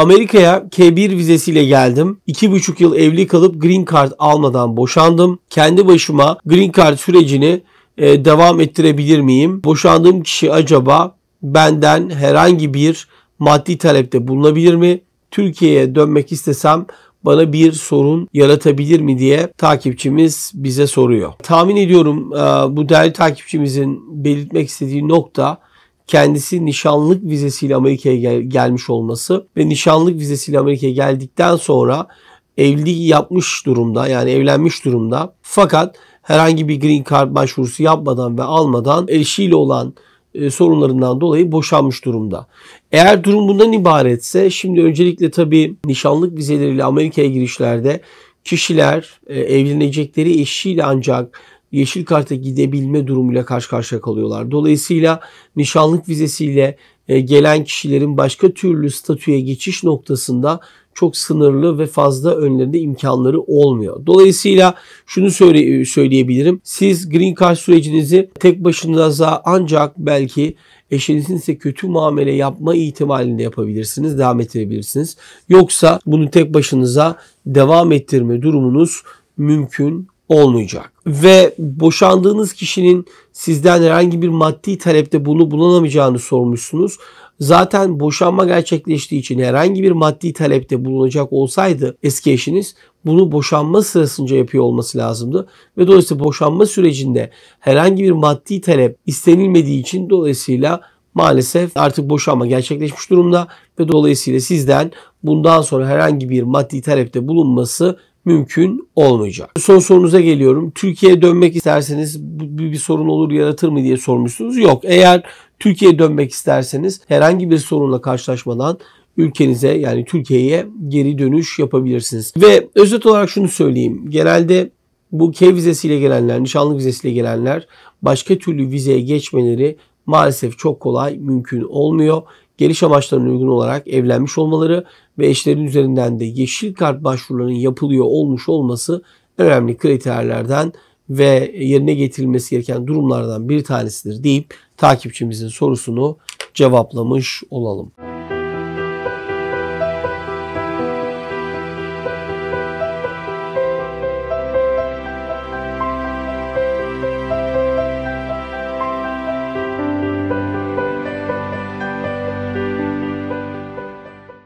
Amerika'ya K1 vizesiyle geldim. 2,5 yıl evli kalıp green card almadan boşandım. Kendi başıma green card sürecini e, devam ettirebilir miyim? Boşandığım kişi acaba benden herhangi bir maddi talepte bulunabilir mi? Türkiye'ye dönmek istesem bana bir sorun yaratabilir mi diye takipçimiz bize soruyor. Tahmin ediyorum e, bu değerli takipçimizin belirtmek istediği nokta kendisi nişanlık vizesiyle Amerika'ya gel- gelmiş olması ve nişanlık vizesiyle Amerika'ya geldikten sonra evli yapmış durumda yani evlenmiş durumda fakat herhangi bir green card başvurusu yapmadan ve almadan eşiyle olan e, sorunlarından dolayı boşanmış durumda. Eğer durum bundan ibaretse şimdi öncelikle tabii nişanlık vizeleriyle Amerika'ya girişlerde kişiler e, evlenecekleri eşiyle ancak yeşil karta gidebilme durumuyla karşı karşıya kalıyorlar. Dolayısıyla nişanlık vizesiyle e, gelen kişilerin başka türlü statüye geçiş noktasında çok sınırlı ve fazla önlerinde imkanları olmuyor. Dolayısıyla şunu söyleyebilirim. Siz green card sürecinizi tek başınıza ancak belki eşinizin ise kötü muamele yapma ihtimalinde yapabilirsiniz, devam ettirebilirsiniz. Yoksa bunu tek başınıza devam ettirme durumunuz mümkün olmayacak. Ve boşandığınız kişinin sizden herhangi bir maddi talepte bunu bulunamayacağını sormuşsunuz. Zaten boşanma gerçekleştiği için herhangi bir maddi talepte bulunacak olsaydı eski eşiniz bunu boşanma sırasında yapıyor olması lazımdı. Ve dolayısıyla boşanma sürecinde herhangi bir maddi talep istenilmediği için dolayısıyla maalesef artık boşanma gerçekleşmiş durumda ve dolayısıyla sizden bundan sonra herhangi bir maddi talepte bulunması mümkün olmayacak. Son sorunuza geliyorum. Türkiye'ye dönmek isterseniz bir, bir sorun olur yaratır mı diye sormuşsunuz. Yok. Eğer Türkiye'ye dönmek isterseniz herhangi bir sorunla karşılaşmadan ülkenize yani Türkiye'ye geri dönüş yapabilirsiniz. Ve özet olarak şunu söyleyeyim. Genelde bu K vizesiyle gelenler, nişanlık vizesiyle gelenler başka türlü vizeye geçmeleri maalesef çok kolay mümkün olmuyor. Geliş amaçlarına uygun olarak evlenmiş olmaları ve eşlerin üzerinden de yeşil kart başvurularının yapılıyor olmuş olması önemli kriterlerden ve yerine getirilmesi gereken durumlardan bir tanesidir deyip takipçimizin sorusunu cevaplamış olalım.